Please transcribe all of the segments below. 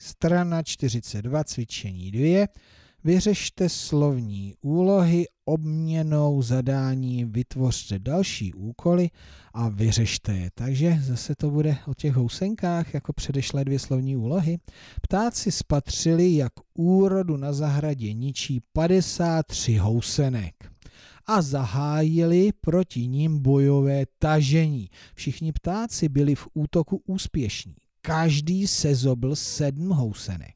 Strana 42, cvičení 2. Vyřešte slovní úlohy obměnou zadání, vytvořte další úkoly a vyřešte je. Takže zase to bude o těch housenkách, jako předešlé dvě slovní úlohy. Ptáci spatřili, jak úrodu na zahradě ničí 53 housenek a zahájili proti ním bojové tažení. Všichni ptáci byli v útoku úspěšní. Každý sezobl sedm housenek.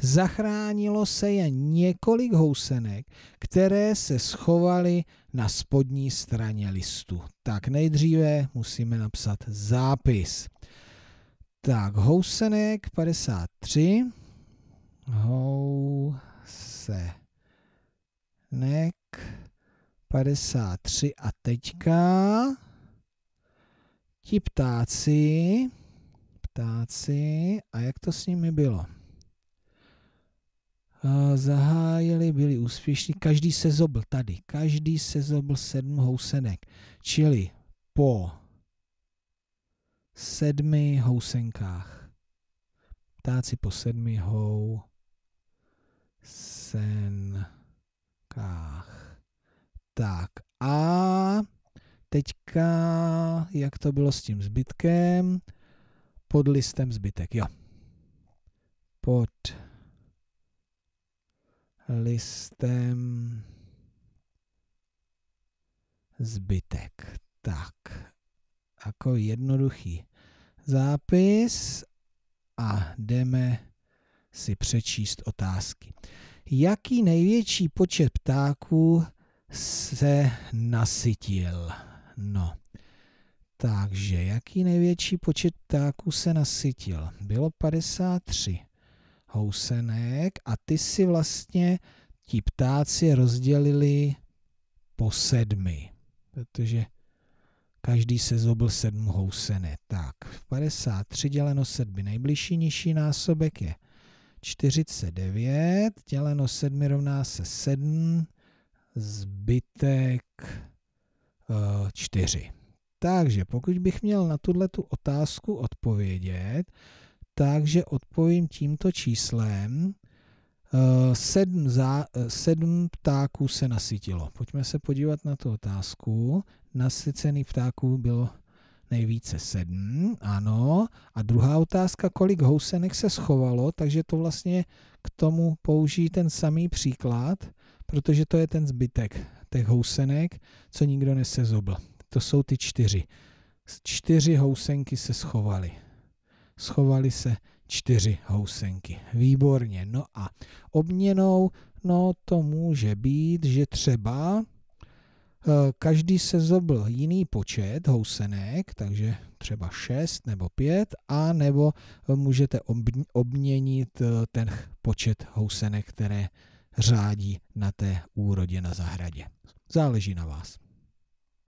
Zachránilo se jen několik housenek, které se schovaly na spodní straně listu. Tak nejdříve musíme napsat zápis. Tak, housenek 53. Housenek 53 a teďka ti ptáci ptáci a jak to s nimi bylo? Eh, zahájili, byli úspěšní, každý se zobl tady, každý se zobl sedm housenek, čili po sedmi housenkách. Ptáci po sedmi housenkách. Tak a teďka, jak to bylo s tím zbytkem? pod listem zbytek, jo. Pod listem zbytek. Tak, jako jednoduchý zápis a jdeme si přečíst otázky. Jaký největší počet ptáků se nasytil? No, takže jaký největší počet ptáků se nasytil? Bylo 53 housenek a ty si vlastně ti ptáci rozdělili po sedmi, protože každý se zobl sedm housenek. Tak, 53 děleno sedmi, nejbližší nižší násobek je 49, děleno sedmi rovná se 7, zbytek 4. Eh, takže pokud bych měl na tuhle tu otázku odpovědět, takže odpovím tímto číslem. Eh, sedm, zá, eh, sedm ptáků se nasytilo. Pojďme se podívat na tu otázku. Nasycených ptáků bylo nejvíce sedm, ano. A druhá otázka, kolik housenek se schovalo, takže to vlastně k tomu použijí ten samý příklad, protože to je ten zbytek těch housenek, co nikdo nesezobl. To jsou ty čtyři. Čtyři housenky se schovaly. Schovaly se čtyři housenky. Výborně. No a obměnou, no to může být, že třeba eh, každý se zobl jiný počet housenek, takže třeba 6 nebo 5, a nebo můžete obměnit eh, ten počet housenek, které řádí na té úrodě na zahradě. Záleží na vás.